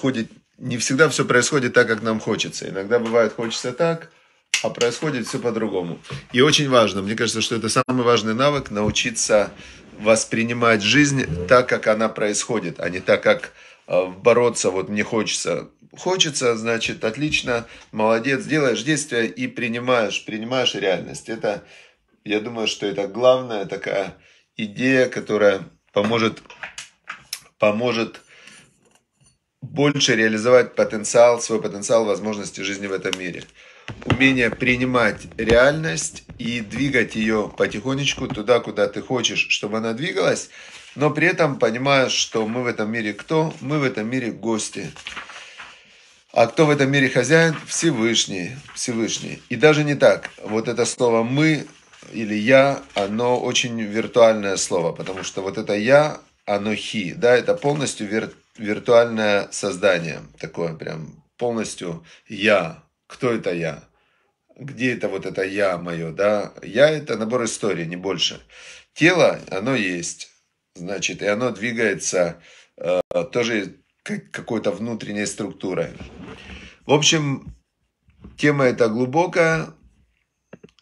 происходит, не всегда все происходит так, как нам хочется. Иногда бывает хочется так, а происходит все по-другому. И очень важно, мне кажется, что это самый важный навык, научиться воспринимать жизнь так, как она происходит, а не так, как э, бороться, вот мне хочется. Хочется, значит, отлично, молодец, делаешь действия и принимаешь, принимаешь реальность. Это, я думаю, что это главная такая идея, которая поможет, поможет больше реализовать потенциал, свой потенциал возможности жизни в этом мире. Умение принимать реальность и двигать ее потихонечку туда, куда ты хочешь, чтобы она двигалась, но при этом понимая, что мы в этом мире кто? Мы в этом мире гости. А кто в этом мире хозяин? Всевышний. Всевышний. И даже не так. Вот это слово «мы» или «я», оно очень виртуальное слово, потому что вот это «я», оно «хи», да, это полностью виртуальное виртуальное создание, такое прям полностью я, кто это я, где это вот это я мое, да, я это набор истории, не больше. Тело, оно есть, значит, и оно двигается э, тоже какой-то внутренней структурой. В общем, тема эта глубокая,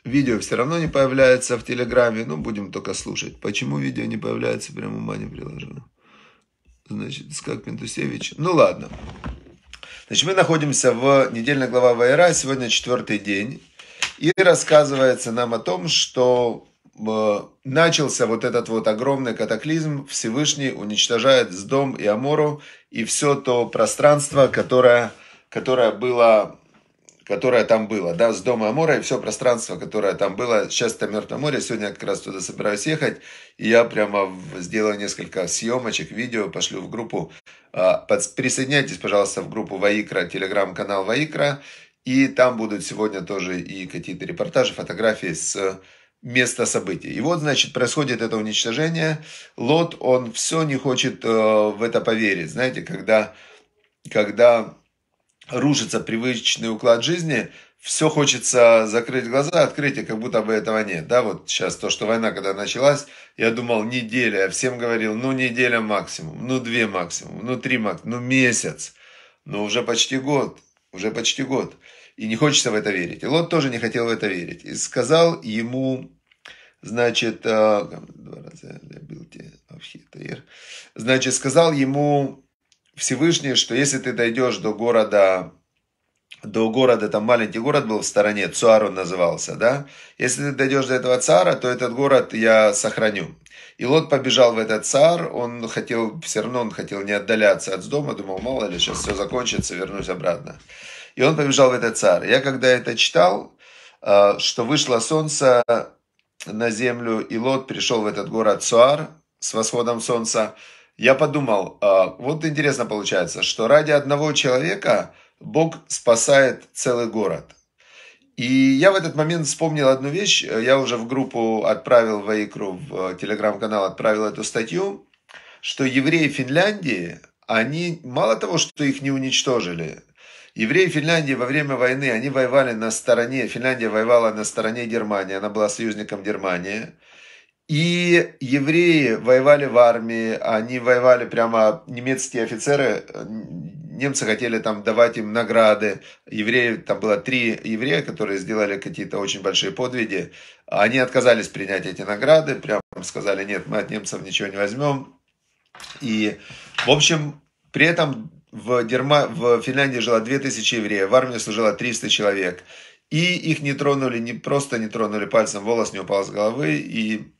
Видео все равно не появляется в Телеграме, ну будем только слушать. Почему видео не появляется, прям ума не приложено значит, Искак Пентусевич. Ну ладно. Значит, мы находимся в недельной глава Вайра, сегодня четвертый день. И рассказывается нам о том, что э, начался вот этот вот огромный катаклизм, Всевышний уничтожает с дом и Амору и все то пространство, которое, которое было которое там было, да, с Дома Амора и все пространство, которое там было. Сейчас это Мертвое море, сегодня я как раз туда собираюсь ехать, и я прямо сделаю несколько съемочек, видео, пошлю в группу. А, присоединяйтесь, пожалуйста, в группу Ваикра, телеграм-канал Ваикра, и там будут сегодня тоже и какие-то репортажи, фотографии с места событий. И вот, значит, происходит это уничтожение. Лот, он все не хочет э, в это поверить. Знаете, когда, когда рушится привычный уклад жизни, все хочется закрыть глаза, открыть, и как будто бы этого нет. Да, вот сейчас то, что война, когда началась, я думал неделя, я всем говорил, ну неделя максимум, ну две максимум, ну три максимум, ну месяц. Но уже почти год, уже почти год. И не хочется в это верить. И Лот тоже не хотел в это верить. И сказал ему, значит, э, два раза бил значит, сказал ему Всевышний, что если ты дойдешь до города, до города, там маленький город был в стороне, Цуар он назывался, да? Если ты дойдешь до этого цара, то этот город я сохраню. И Лот побежал в этот цар, он хотел, все равно он хотел не отдаляться от дома, думал, мало ли, сейчас все закончится, вернусь обратно. И он побежал в этот цар. Я когда это читал, э, что вышло солнце на землю, и Лот пришел в этот город Цуар с восходом солнца, я подумал, а, вот интересно получается, что ради одного человека Бог спасает целый город. И я в этот момент вспомнил одну вещь. Я уже в группу отправил в Икру, в э, телеграм-канал отправил эту статью, что евреи Финляндии, они мало того, что их не уничтожили, евреи Финляндии во время войны, они воевали на стороне, Финляндия воевала на стороне Германии, она была союзником Германии – и евреи воевали в армии, они воевали прямо, немецкие офицеры, немцы хотели там давать им награды. Евреи, там было три еврея, которые сделали какие-то очень большие подвиги. Они отказались принять эти награды, прям сказали, нет, мы от немцев ничего не возьмем. И, в общем, при этом в, Дерма... в Финляндии жило 2000 евреев, в армии служило 300 человек. И их не тронули, не просто не тронули пальцем, волос не упал с головы, и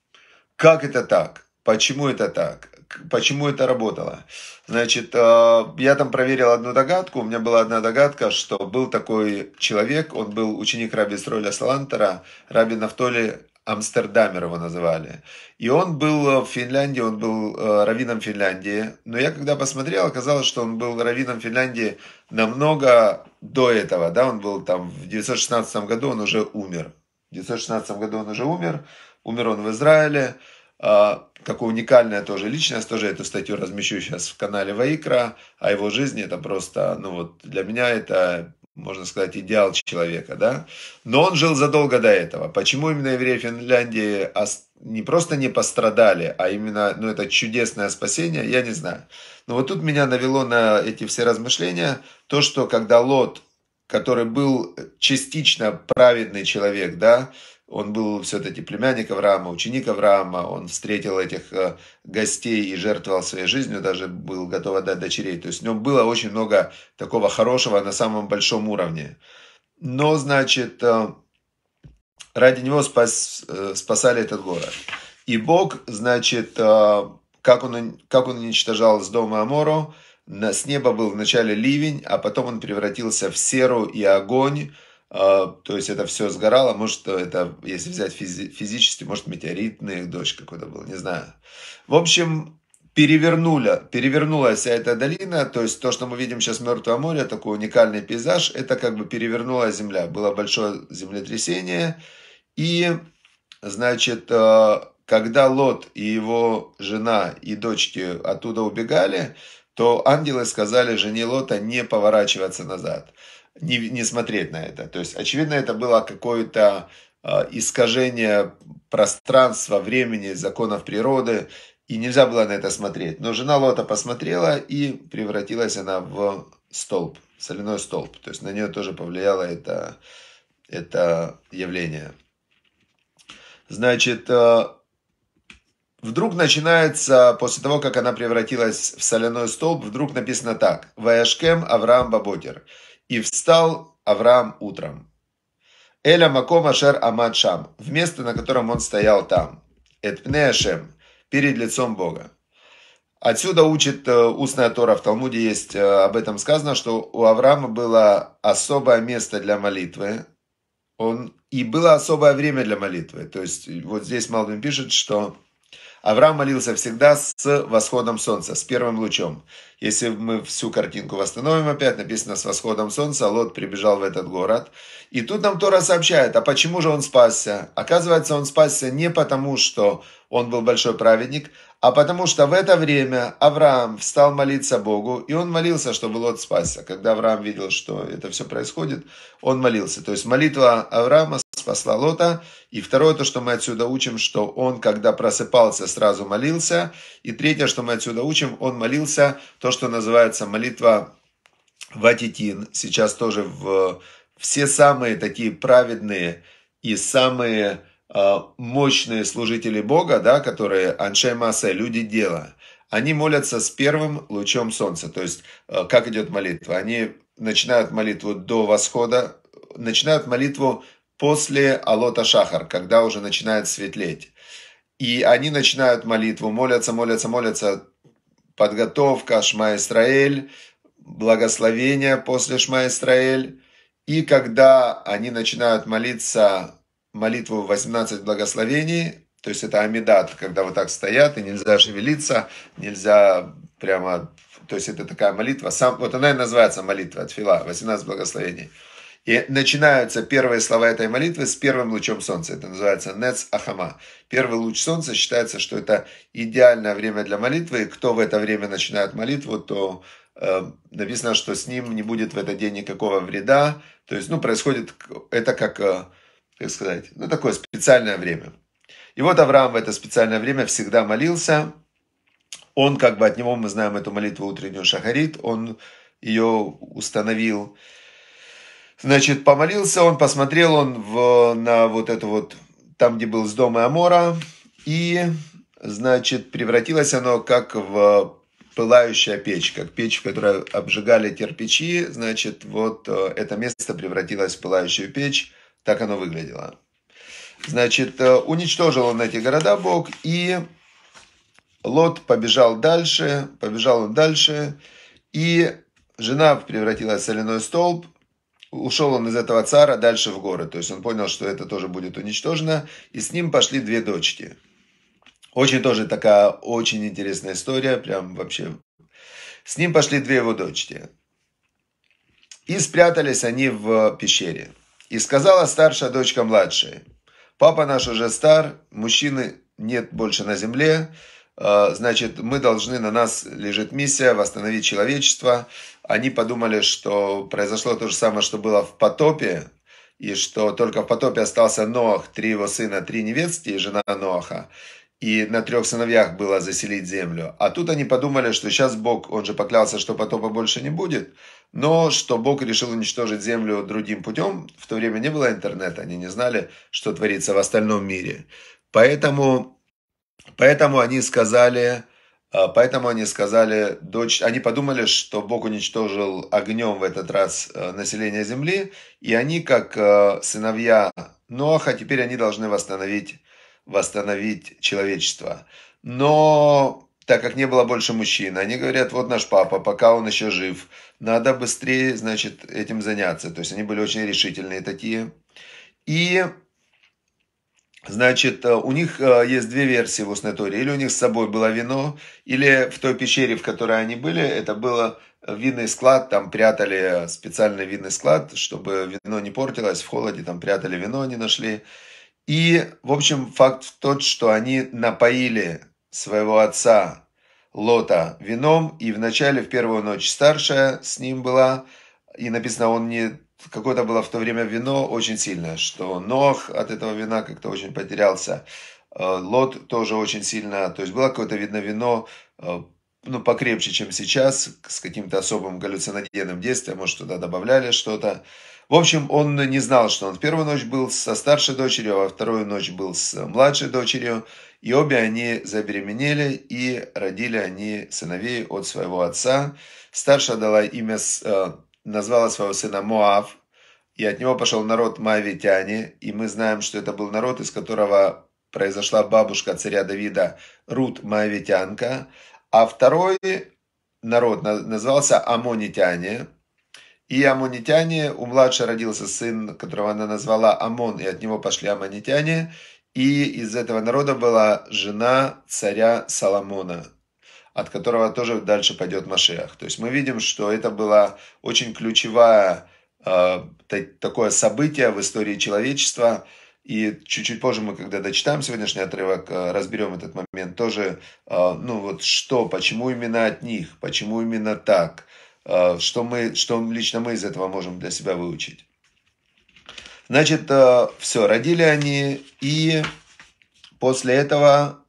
как это так? Почему это так? Почему это работало? Значит, э, я там проверил одну догадку. У меня была одна догадка, что был такой человек, он был ученик Раби Стройля Салантера, Раби Нафтоли Амстердамер его называли. И он был в Финляндии, он был э, раввином Финляндии. Но я когда посмотрел, оказалось, что он был раввином Финляндии намного до этого. Да? Он был там в 916 году, он уже умер. В 916 году он уже умер умер он в Израиле. А, Такая уникальная тоже личность, тоже эту статью размещу сейчас в канале Ваикра, о а его жизни, это просто, ну вот, для меня это можно сказать, идеал человека, да? Но он жил задолго до этого. Почему именно евреи Финляндии не просто не пострадали, а именно, ну, это чудесное спасение, я не знаю. Но вот тут меня навело на эти все размышления то, что когда Лот который был э, частично праведный человек, да, он был все-таки племянник Авраама, ученик Авраама, он встретил этих э, гостей и жертвовал своей жизнью, даже был готов отдать дочерей. То есть в нем было очень много такого хорошего на самом большом уровне. Но, значит, э, ради него спас, спасали этот город. И Бог, значит, как он, как он уничтожал с дома Амору, с неба был вначале ливень, а потом он превратился в серу и огонь. А, то есть это все сгорало. Может, это, если взять физи- физически, может, метеоритный дождь какой-то был, не знаю. В общем, перевернула, перевернулась вся эта долина, то есть то, что мы видим сейчас Мертвое море, такой уникальный пейзаж, это как бы перевернула земля. Было большое землетрясение, и, значит, а, когда Лот и его жена и дочки оттуда убегали, то ангелы сказали жене Лота не поворачиваться назад, не, не смотреть на это. То есть, очевидно, это было какое-то а, искажение пространства, времени, законов природы, и нельзя было на это смотреть. Но жена Лота посмотрела, и превратилась она в столб, соляной столб. То есть на нее тоже повлияло это, это явление. Значит, а, Вдруг начинается, после того, как она превратилась в соляной столб, вдруг написано так. «Ваяшкем Авраам Баботер». «И встал Авраам утром». «Эля Маком Ашер Амад Шам». В место, на котором он стоял там. «Этпне Ашем». «Перед лицом Бога». Отсюда учит э, устная Тора. В Талмуде есть э, об этом сказано, что у Авраама было особое место для молитвы. Он, и было особое время для молитвы. То есть вот здесь Малвин пишет, что Авраам молился всегда с восходом солнца, с первым лучом. Если мы всю картинку восстановим опять, написано «с восходом солнца» а Лот прибежал в этот город. И тут нам Тора сообщает, а почему же он спасся? Оказывается, он спасся не потому, что он был большой праведник, а потому что в это время Авраам встал молиться Богу, и он молился, чтобы Лот спасся. Когда Авраам видел, что это все происходит, он молился. То есть молитва Авраама спасла Лота. И второе, то, что мы отсюда учим, что он, когда просыпался, сразу молился. И третье, что мы отсюда учим, он молился, то, что называется молитва Ватитин. Сейчас тоже в, все самые такие праведные и самые а, мощные служители Бога, да, которые Аншей Массе, люди дела, они молятся с первым лучом солнца. То есть, а, как идет молитва? Они начинают молитву до восхода, начинают молитву после Алота Шахар, когда уже начинает светлеть. И они начинают молитву, молятся, молятся, молятся. Подготовка, Шма Исраэль, благословение после Шма Исраэль. И когда они начинают молиться молитву 18 благословений, то есть это амидат, когда вот так стоят и нельзя шевелиться, нельзя прямо... То есть это такая молитва. Сам, вот она и называется молитва, от фила 18 благословений. И начинаются первые слова этой молитвы с первым лучом солнца. Это называется Нец Ахама. Первый луч солнца считается, что это идеальное время для молитвы. И кто в это время начинает молитву, то э, написано, что с ним не будет в этот день никакого вреда. То есть, ну, происходит это как, э, как сказать, ну, такое специальное время. И вот Авраам в это специальное время всегда молился. Он, как бы от него, мы знаем эту молитву утреннюю шахарит, он ее установил. Значит, помолился он, посмотрел он в, на вот это вот, там, где был с дома Амора, и, значит, превратилось оно как в пылающая печь, как печь, в которой обжигали кирпичи, значит, вот э, это место превратилось в пылающую печь, так оно выглядело. Значит, э, уничтожил он эти города Бог, и Лот побежал дальше, побежал он дальше, и жена превратилась в соляной столб, ушел он из этого цара дальше в горы. То есть он понял, что это тоже будет уничтожено. И с ним пошли две дочки. Очень тоже такая очень интересная история. Прям вообще. С ним пошли две его дочки. И спрятались они в пещере. И сказала старшая дочка младшей. Папа наш уже стар, мужчины нет больше на земле э, значит, мы должны, на нас лежит миссия восстановить человечество, они подумали, что произошло то же самое, что было в потопе, и что только в потопе остался Ноах, три его сына, три невесты и жена Ноаха. И на трех сыновьях было заселить землю. А тут они подумали, что сейчас Бог, он же поклялся, что потопа больше не будет, но что Бог решил уничтожить землю другим путем. В то время не было интернета, они не знали, что творится в остальном мире. Поэтому, поэтому они сказали, а, поэтому они сказали, дочь, они подумали, что Бог уничтожил огнем в этот раз э, население земли, и они, как э, сыновья Ноаха, теперь они должны восстановить, восстановить человечество. Но так как не было больше мужчин, они говорят, вот наш папа, пока он еще жив, надо быстрее, значит, этим заняться. То есть они были очень решительные такие. И Значит, э, у них э, есть две версии в Уснеторе. Или у них с собой было вино, или в той пещере, в которой они были, это было винный склад, там прятали специальный винный склад, чтобы вино не портилось, в холоде там прятали вино, не нашли. И, в общем, факт тот, что они напоили своего отца Лота вином, и вначале, в первую ночь старшая с ним была, и написано, он не какое-то было в то время вино очень сильное, что Нох от этого вина как-то очень потерялся. Э, лот тоже очень сильно, то есть было какое-то, видно, вино, э, ну, покрепче, чем сейчас, с каким-то особым галлюциногенным действием, может, туда добавляли что-то. В общем, он не знал, что он в первую ночь был со старшей дочерью, а во вторую ночь был с младшей дочерью. И обе они забеременели, и родили они сыновей от своего отца. Старшая дала имя э, назвала своего сына Моав, и от него пошел народ Моавитяне, и мы знаем, что это был народ, из которого произошла бабушка царя Давида Рут Моавитянка, а второй народ назывался Амонитяне, и амонитяне, у младшей родился сын, которого она назвала Амон, и от него пошли амонитяне, и из этого народа была жена царя Соломона, от которого тоже дальше пойдет Машех. То есть мы видим, что это было очень ключевое э, такое событие в истории человечества. И чуть-чуть позже мы, когда дочитаем сегодняшний отрывок, э, разберем этот момент тоже. Э, ну вот что, почему именно от них, почему именно так, э, что, мы, что лично мы из этого можем для себя выучить. Значит, все, родили они, и после этого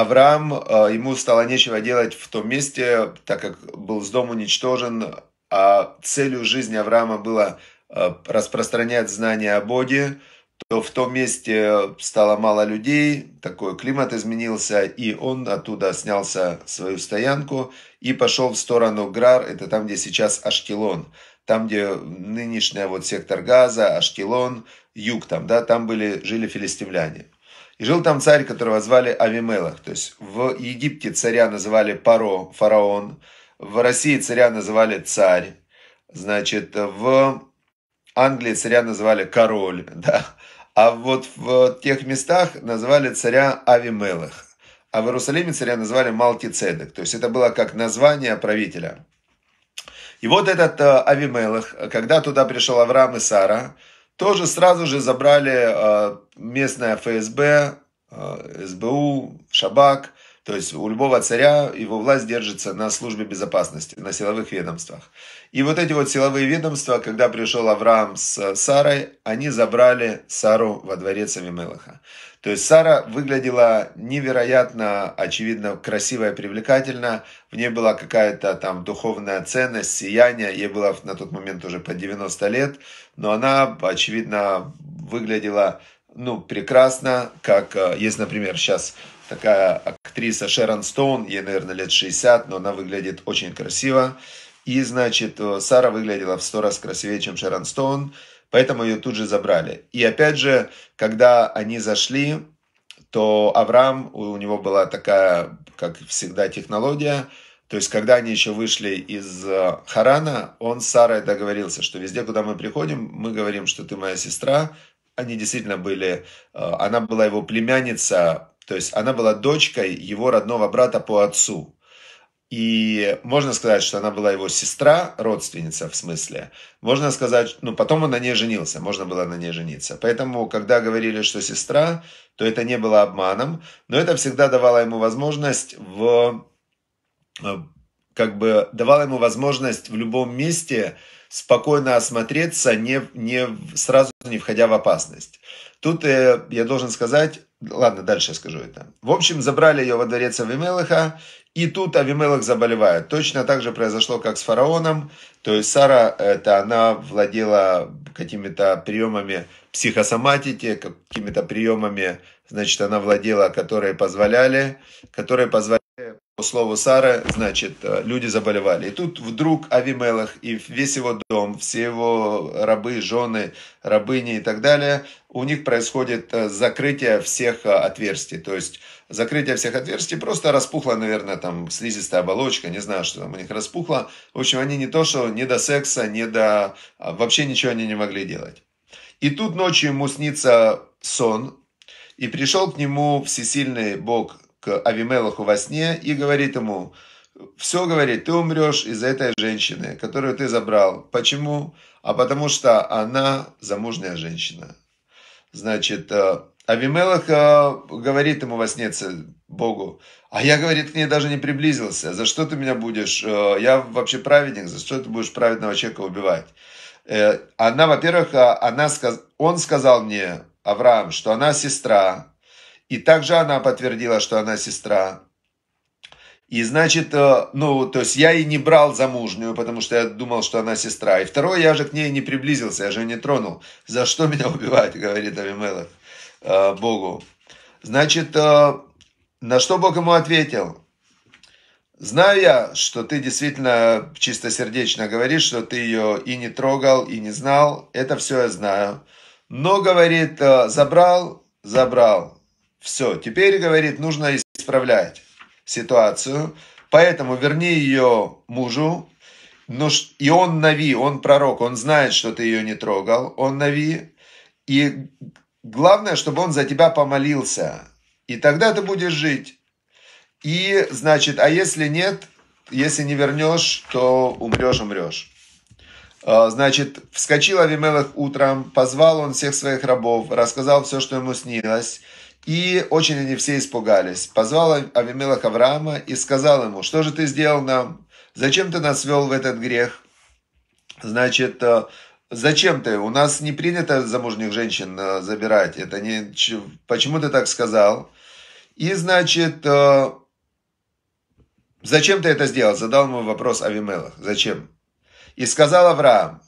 Авраам, э, ему стало нечего делать в том месте, так как был с дом уничтожен, а целью жизни Авраама было э, распространять знания о Боге, то в том месте стало мало людей, такой климат изменился, и он оттуда снялся свою стоянку и пошел в сторону Грар, это там, где сейчас Ашкелон, там, где нынешний вот сектор Газа, Ашкелон, юг там, да, там были, жили филистимляне. И жил там царь, которого звали Авимелах. То есть в Египте царя называли Паро, фараон. В России царя называли царь. Значит, в Англии царя называли король, да. А вот в тех местах назвали царя Авимелах. А в Иерусалиме царя назвали Малтицедек. То есть это было как название правителя. И вот этот э, Авимелах, когда туда пришел Авраам и Сара, тоже сразу же забрали а, местное ФСБ, а, СБУ, Шабак – то есть у любого царя его власть держится на службе безопасности, на силовых ведомствах. И вот эти вот силовые ведомства, когда пришел Авраам с Сарой, они забрали Сару во дворец Авимелаха. То есть Сара выглядела невероятно, очевидно, красиво и привлекательно. В ней была какая-то там духовная ценность, сияние. Ей было на тот момент уже по 90 лет. Но она, очевидно, выглядела ну, прекрасно, как э, есть, например, сейчас такая актриса Шерон Стоун, ей, наверное, лет 60, но она выглядит очень красиво. И, значит, э, Сара выглядела в сто раз красивее, чем Шерон Стоун, поэтому ее тут же забрали. И опять же, когда они зашли, то Авраам, у него была такая, как всегда, технология, то есть, когда они еще вышли из э, Харана, он с Сарой договорился, что везде, куда мы приходим, мы говорим, что ты моя сестра. Они действительно были, э, она была его племянница то есть она была дочкой его родного брата по отцу. И можно сказать, что она была его сестра, родственница в смысле. Можно сказать, ну потом он на ней женился, можно было на ней жениться. Поэтому, когда говорили, что сестра, то это не было обманом, но это всегда давало ему возможность в э, как бы давало ему возможность в любом месте спокойно осмотреться, не, не сразу не входя в опасность. Тут э, я должен сказать, Ладно, дальше скажу это. В общем, забрали ее во дворец Авимелыха, и тут Авимелых заболевает. Точно так же произошло, как с фараоном. То есть Сара, это она владела какими-то приемами психосоматики, какими-то приемами, значит, она владела, которые позволяли, которые позволяли по слову Сары, значит, э, люди заболевали. И тут вдруг Авимелах и весь его дом, все его рабы, жены, рабыни и так далее, у них происходит э, закрытие всех э, отверстий. То есть закрытие всех отверстий просто распухла, наверное, там слизистая оболочка, не знаю, что там у них распухло. В общем, они не то, что не до секса, не до... А вообще ничего они не могли делать. И тут ночью ему снится сон, и пришел к нему всесильный Бог к Авимелаху во сне и говорит ему, все, говорит, ты умрешь из за этой женщины, которую ты забрал. Почему? А потому что она замужняя женщина. Значит, э, Авимелах говорит ему во сне Богу, а я, говорит, к ней даже не приблизился. За что ты меня будешь? Э, я вообще праведник, за что ты будешь праведного человека убивать? Э, она, во-первых, она, он сказал мне, Авраам, что она сестра и также она подтвердила, что она сестра. И значит, э, ну, то есть я и не брал замужнюю, потому что я думал, что она сестра. И второе, я же к ней не приблизился, я же не тронул. За что меня убивать, говорит Авимелах э, Богу. Значит, э, на что Бог ему ответил? Знаю я, что ты действительно чистосердечно говоришь, что ты ее и не трогал, и не знал. Это все я знаю. Но, говорит, забрал, забрал. Все, теперь, говорит, нужно исправлять ситуацию, поэтому верни ее мужу, но, ну и он Нави, он пророк, он знает, что ты ее не трогал, он Нави, и главное, чтобы он за тебя помолился, и тогда ты будешь жить. И, значит, а если нет, если не вернешь, то умрешь, умрешь. А, значит, вскочил Авимелах утром, позвал он всех своих рабов, рассказал все, что ему снилось, и очень они все испугались. Позвал Авимелах Авраама и сказал ему, что же ты сделал нам? Зачем ты нас вел в этот грех? Значит, э, зачем ты? У нас не принято замужних женщин э, забирать. Это не... Почему ты так сказал? И, значит, э, зачем ты это сделал? Задал ему вопрос Авимелах. Зачем? И сказал Авраам,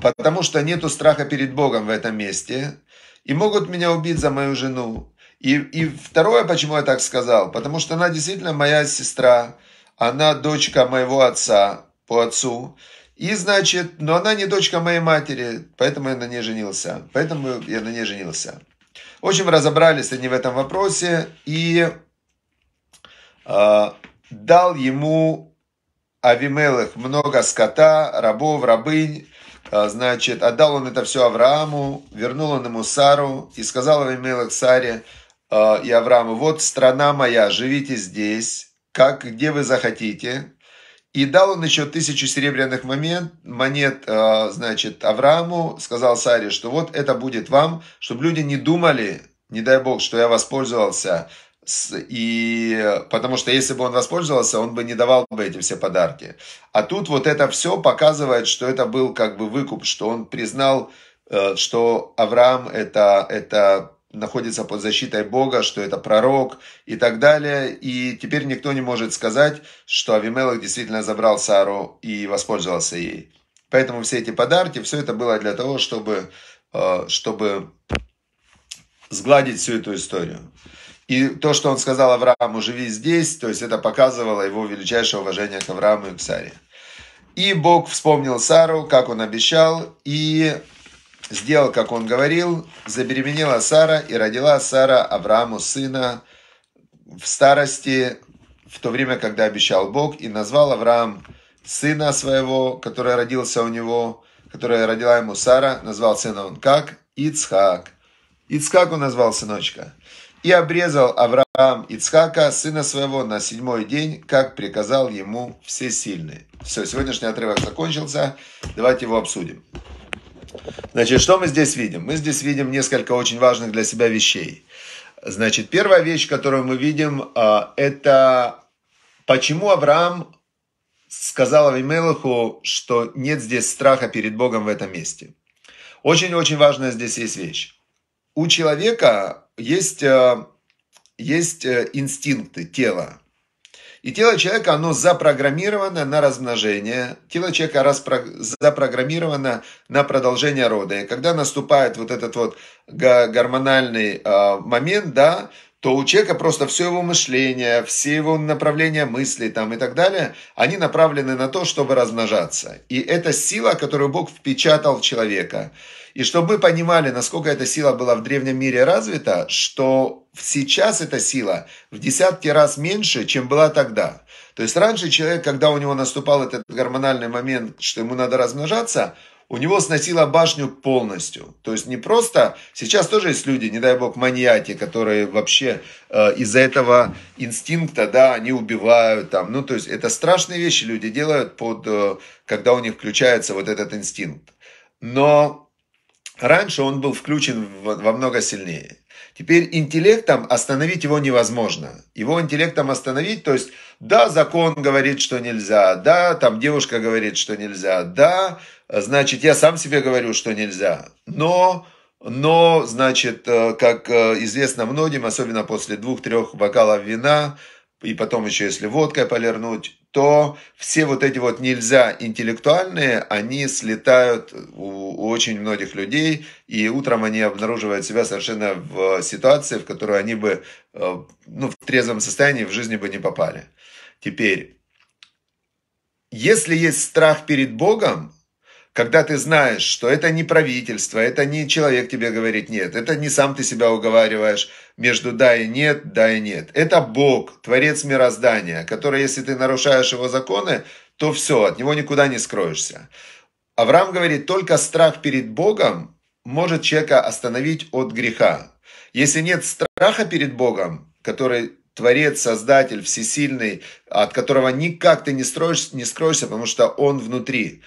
потому что нету страха перед Богом в этом месте, и могут меня убить за мою жену. И, и второе, почему я так сказал, потому что она действительно моя сестра, она дочка моего отца по отцу, и значит, но она не дочка моей матери, поэтому я на ней женился, поэтому я на ней женился. В общем, разобрались они в этом вопросе, и э, дал ему Авимелых много скота, рабов, рабынь, а, значит, отдал он это все Аврааму, вернул он ему Сару и сказал Авимелах Саре а, и Аврааму, вот страна моя, живите здесь, как, где вы захотите. И дал он еще тысячу серебряных момент, монет, а, значит, Аврааму, сказал Саре, что вот это будет вам, чтобы люди не думали, не дай бог, что я воспользовался и потому что если бы он воспользовался, он бы не давал бы эти все подарки. А тут вот это все показывает, что это был как бы выкуп, что он признал, э, что Авраам это, это находится под защитой Бога, что это пророк и так далее. И теперь никто не может сказать, что Авимелах действительно забрал Сару и воспользовался ей. Поэтому все эти подарки, все это было для того, чтобы, э, чтобы сгладить всю эту историю. И то, что он сказал Аврааму, живи здесь, то есть это показывало его величайшее уважение к Аврааму и к Саре. И Бог вспомнил Сару, как он обещал, и сделал, как он говорил, забеременела Сара и родила Сара Аврааму сына в старости, в то время, когда обещал Бог, и назвал Авраам сына своего, который родился у него, которая родила ему Сара, назвал сына он как? Ицхак. Ицхак он назвал сыночка. И обрезал Авраам Ицхака, сына своего, на седьмой день, как приказал ему всесильный. Все, сегодняшний отрывок закончился. Давайте его обсудим. Значит, что мы здесь видим? Мы здесь видим несколько очень важных для себя вещей. Значит, первая вещь, которую мы видим, а, это почему Авраам сказал Авимелаху, что нет здесь страха перед Богом в этом месте. Очень-очень важная здесь есть вещь. У человека есть, э, есть э, инстинкты тела. И тело человека, оно запрограммировано на размножение, тело человека распро... запрограммировано на продолжение рода. И когда наступает вот этот вот гормональный э, момент, да, то у человека просто все его мышление, все его направления мыслей, там и так далее, они направлены на то, чтобы размножаться. И это сила, которую Бог впечатал в человека. И чтобы мы понимали, насколько эта сила была в древнем мире развита, что сейчас эта сила в десятки раз меньше, чем была тогда. То есть раньше человек, когда у него наступал этот гормональный момент, что ему надо размножаться, у него сносило башню полностью. То есть не просто... Сейчас тоже есть люди, не дай бог, маньяки, которые вообще э, из-за этого инстинкта, да, они убивают там. Ну, то есть это страшные вещи люди делают, под, э, когда у них включается вот этот инстинкт. Но раньше он был включен во, во много сильнее. Теперь интеллектом остановить его невозможно. Его интеллектом остановить, то есть, да, закон говорит, что нельзя, да, там девушка говорит, что нельзя, да, значит, я сам себе говорю, что нельзя. Но, но, значит, э, как э, известно многим, особенно после двух-трех бокалов вина, и потом еще если водкой полирнуть, то все вот эти вот нельзя интеллектуальные, они слетают у, у очень многих людей, и утром они обнаруживают себя совершенно в ситуации, в которую они бы э, ну, в трезвом состоянии в жизни бы не попали. Теперь, если есть страх перед Богом, когда ты знаешь, что это не правительство, это не человек тебе говорит нет, это не сам ты себя уговариваешь между да и нет, да и нет. Это Бог, Творец мироздания, который, если ты нарушаешь его законы, то все, от него никуда не скроешься. Авраам говорит, только страх перед Богом может человека остановить от греха. Если нет страха перед Богом, который Творец, Создатель, Всесильный, от которого никак ты не, строишь, не скроешься, потому что Он внутри,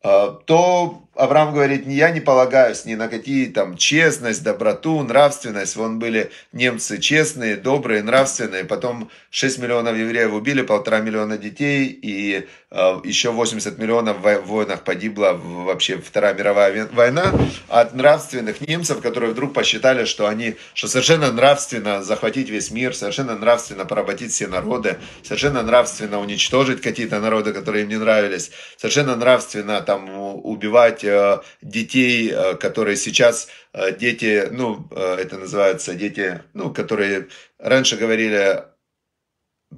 а, то Авраам говорит, я не полагаюсь ни на какие там честность, доброту, нравственность. Вон были немцы честные, добрые, нравственные. Потом 6 миллионов евреев убили, полтора миллиона детей и а, еще 80 миллионов в войнах погибла вообще Вторая мировая война от нравственных немцев, которые вдруг посчитали, что они, что совершенно нравственно захватить весь мир, совершенно нравственно поработить все народы, совершенно нравственно уничтожить какие-то народы, которые им не нравились, совершенно нравственно там убивать э, детей, э, которые сейчас э, дети, ну, это называется дети, ну, которые раньше говорили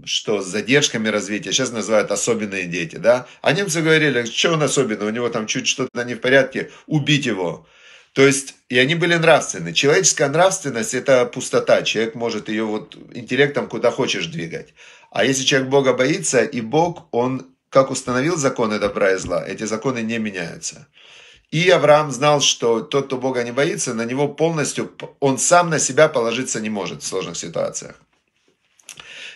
что с задержками развития, сейчас называют особенные дети, да? А немцы говорили, что он особенный, у него там чуть что-то не в порядке, убить его. То есть, и они были нравственны. Человеческая нравственность – это пустота. Человек может ее вот интеллектом куда хочешь двигать. А если человек Бога боится, и Бог, он как установил законы добра и зла, эти законы не меняются. И Авраам знал, что тот, кто Бога не боится, на него полностью, он сам на себя положиться не может в сложных ситуациях.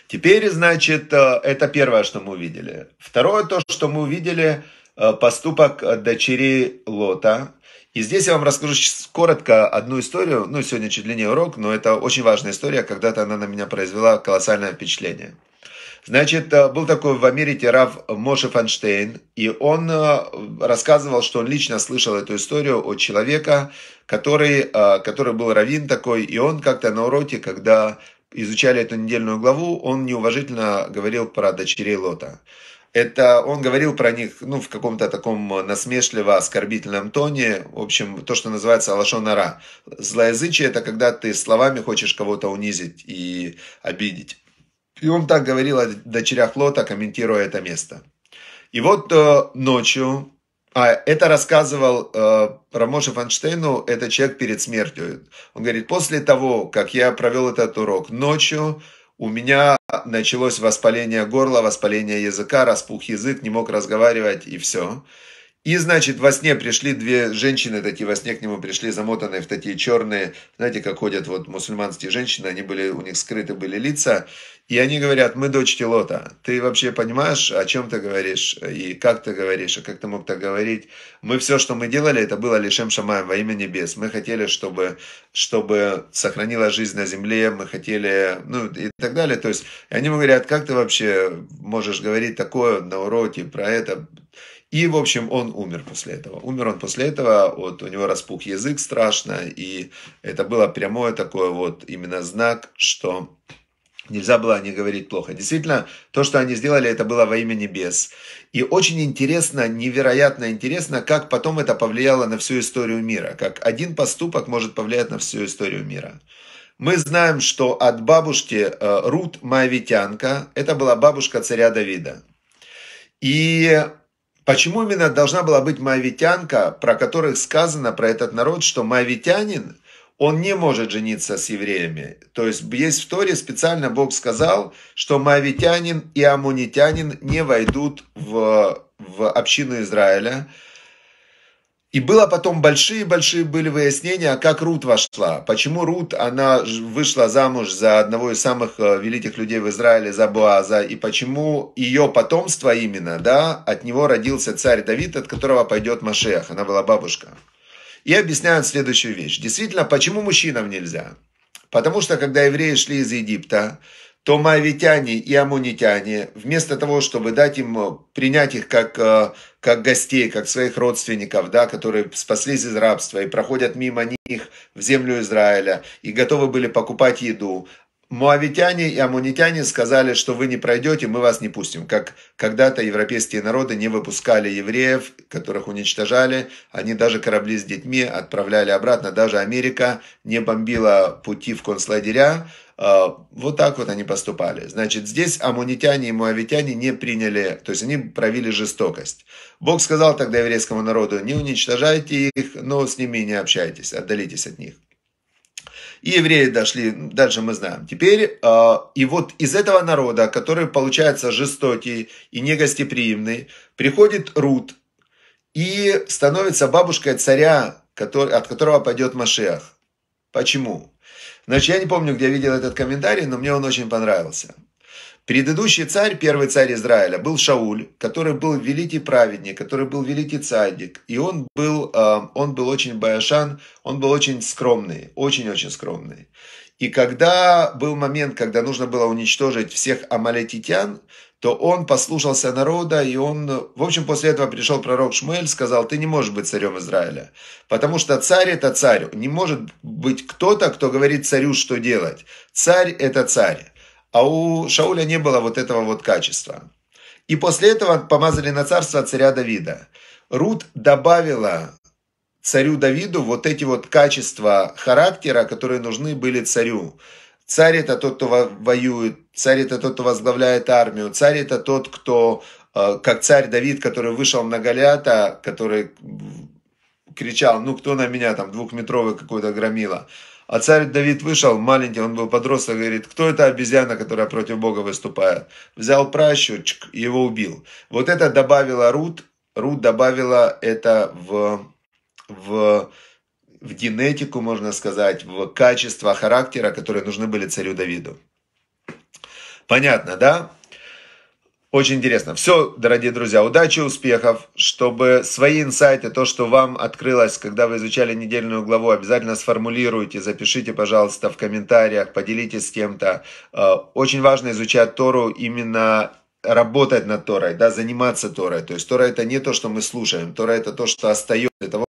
Теперь, значит, э, это первое, что мы увидели. Второе, то, что мы увидели, э, поступок дочери Лота. И здесь я вам расскажу коротко одну историю. Ну, сегодня чуть длиннее урок, но это очень важная история. Когда-то она на меня произвела колоссальное впечатление. Значит, э, был такой в Америке Рав Моше Фанштейн, и он э, рассказывал, что он лично слышал эту историю от человека, который, э, который был раввин такой, и он как-то на уроке, когда изучали эту недельную главу, он неуважительно говорил про дочерей Лота. Это он говорил про них ну, в каком-то таком насмешливо-оскорбительном тоне. В общем, то, что называется лошонара. Злоязычие – это когда ты словами хочешь кого-то унизить и обидеть. И он так говорил о дочерях Лота, комментируя это место. И вот э, ночью, а это рассказывал э, Рамоша Фанштейну, это человек перед смертью. Он говорит, после того, как я провел этот урок ночью, у меня началось воспаление горла, воспаление языка, распух язык, не мог разговаривать и все. И, значит, во сне пришли две женщины, такие во сне к нему пришли, замотанные в такие черные, знаете, как ходят вот мусульманские женщины, они были, у них скрыты были лица, и они говорят, мы дочь Телота, ты вообще понимаешь, о чем ты говоришь, и как ты говоришь, и как ты мог так говорить? Мы все, что мы делали, это было лишем шамаем во имя небес. Мы хотели, чтобы, чтобы сохранила жизнь на земле, мы хотели, ну и так далее. То есть они ему говорят, как ты вообще можешь говорить такое на уроке про это? И, в общем, он умер после этого. Умер он после этого, вот у него распух язык страшно, и это было прямое такое вот именно знак, что Нельзя было не говорить плохо. Действительно, то, что они сделали, это было во имя небес. И очень интересно, невероятно интересно, как потом это повлияло на всю историю мира. Как один поступок может повлиять на всю историю мира. Мы знаем, что от бабушки э, Рут Моавитянка, это была бабушка царя Давида. И Почему именно должна была быть моавитянка, про которых сказано про этот народ, что моавитянин, он не может жениться с евреями. То есть есть в Торе специально Бог сказал, что моавитянин и амунитянин не войдут в, в общину Израиля, и было потом большие-большие были выяснения, а как Рут вошла. Почему Рут, она вышла замуж за одного из самых э, великих людей в Израиле, за Буаза, и почему ее потомство именно, да, от него родился царь Давид, от которого пойдет Машех, она была бабушка. И объясняют следующую вещь. Действительно, почему мужчинам нельзя? Потому что, когда евреи шли из Египта, то моавитяне и амунитяне, вместо того, чтобы дать им, э, принять их как, э, как гостей, как своих родственников, да, которые спаслись из рабства и проходят мимо них в землю Израиля и готовы были покупать еду, Муавитяне и амунитяне сказали, что вы не пройдете, мы вас не пустим. Как когда-то европейские народы не выпускали евреев, которых уничтожали. Они даже корабли с детьми отправляли обратно. Даже Америка не бомбила пути в концлагеря, а, вот так вот они поступали. Значит, здесь амунитяне и муавитяне не приняли, то есть они провели жестокость. Бог сказал тогда еврейскому народу, не уничтожайте их, но с ними не общайтесь, отдалитесь от них. И евреи дошли, дальше мы знаем. Теперь, а, и вот из этого народа, который получается жестокий и негостеприимный, приходит Рут и становится бабушкой царя, от которого пойдет Машех. Почему? Значит, я не помню, где я видел этот комментарий, но мне он очень понравился. Предыдущий царь, первый царь Израиля, был Шауль, который был великий праведник, который был великий цадик. И он был, э, он был очень баяшан, он был очень скромный, очень-очень скромный. И когда был момент, когда нужно было уничтожить всех амалетитян, то он послушался народа, и он... В общем, после этого пришел пророк Шмуэль, сказал, ты не можешь быть царем Израиля, потому что царь – это царь. Не может быть кто-то, кто говорит царю, что делать. Царь – это царь. А у Шауля не было вот этого вот качества. И после этого помазали на царство царя Давида. Рут добавила царю Давиду вот эти вот качества характера, которые нужны были царю. Царь – это тот, кто воюет, царь – это тот, кто возглавляет армию, царь – это тот, кто, э, как царь Давид, который вышел на Голиата, который кричал, ну кто на меня, там двухметровый какой-то громила. А царь Давид вышел, маленький, он был подросток, говорит, кто это обезьяна, которая против Бога выступает? Взял пращу, чик, его убил. Вот это добавила Рут, Рут добавила это в, в в генетику, можно сказать, в качества характера, которые нужны были царю Давиду. Понятно, да? Очень интересно. Все, дорогие друзья, удачи, успехов, чтобы свои инсайты, то, что вам открылось, когда вы изучали недельную главу, обязательно сформулируйте, запишите, пожалуйста, в комментариях, поделитесь с кем-то. Э, очень важно изучать Тору именно работать над Торой, да, заниматься Торой. То есть Тора это не то, что мы слушаем, Тора это то, что остается